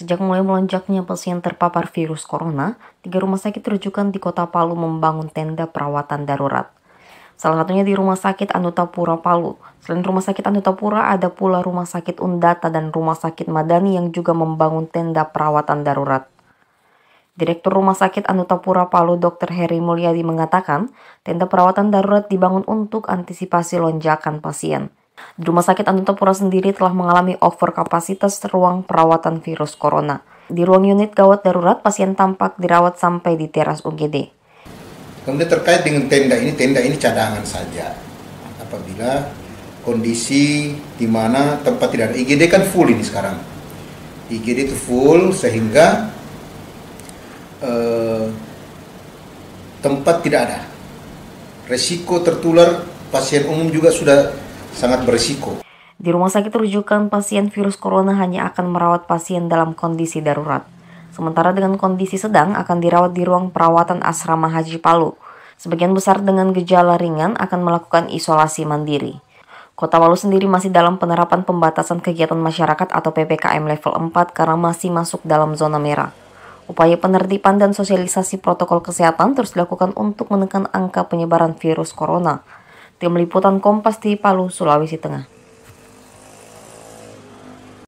Sejak mulai melonjaknya pasien terpapar virus corona, tiga rumah sakit rujukan di kota Palu membangun tenda perawatan darurat. Salah satunya di Rumah Sakit Anutapura Palu. Selain Rumah Sakit Anutapura, ada pula Rumah Sakit Undata dan Rumah Sakit Madani yang juga membangun tenda perawatan darurat. Direktur Rumah Sakit Anutapura Palu Dr. Heri Mulyadi mengatakan, tenda perawatan darurat dibangun untuk antisipasi lonjakan pasien. Rumah Sakit Pura sendiri telah mengalami over kapasitas ruang perawatan virus corona. Di ruang unit gawat darurat, pasien tampak dirawat sampai di teras UGD. Kemudian terkait dengan tenda ini, tenda ini cadangan saja. Apabila kondisi di mana tempat tidak ada IGD kan full ini sekarang. IGD itu full sehingga eh, tempat tidak ada. Resiko tertular pasien umum juga sudah sangat berisiko. Di rumah sakit rujukan pasien virus corona hanya akan merawat pasien dalam kondisi darurat. Sementara dengan kondisi sedang akan dirawat di ruang perawatan asrama Haji Palu. Sebagian besar dengan gejala ringan akan melakukan isolasi mandiri. Kota Palu sendiri masih dalam penerapan pembatasan kegiatan masyarakat atau PPKM level 4 karena masih masuk dalam zona merah. Upaya penertiban dan sosialisasi protokol kesehatan terus dilakukan untuk menekan angka penyebaran virus corona Tim Liputan Kompas di Palu, Sulawesi Tengah.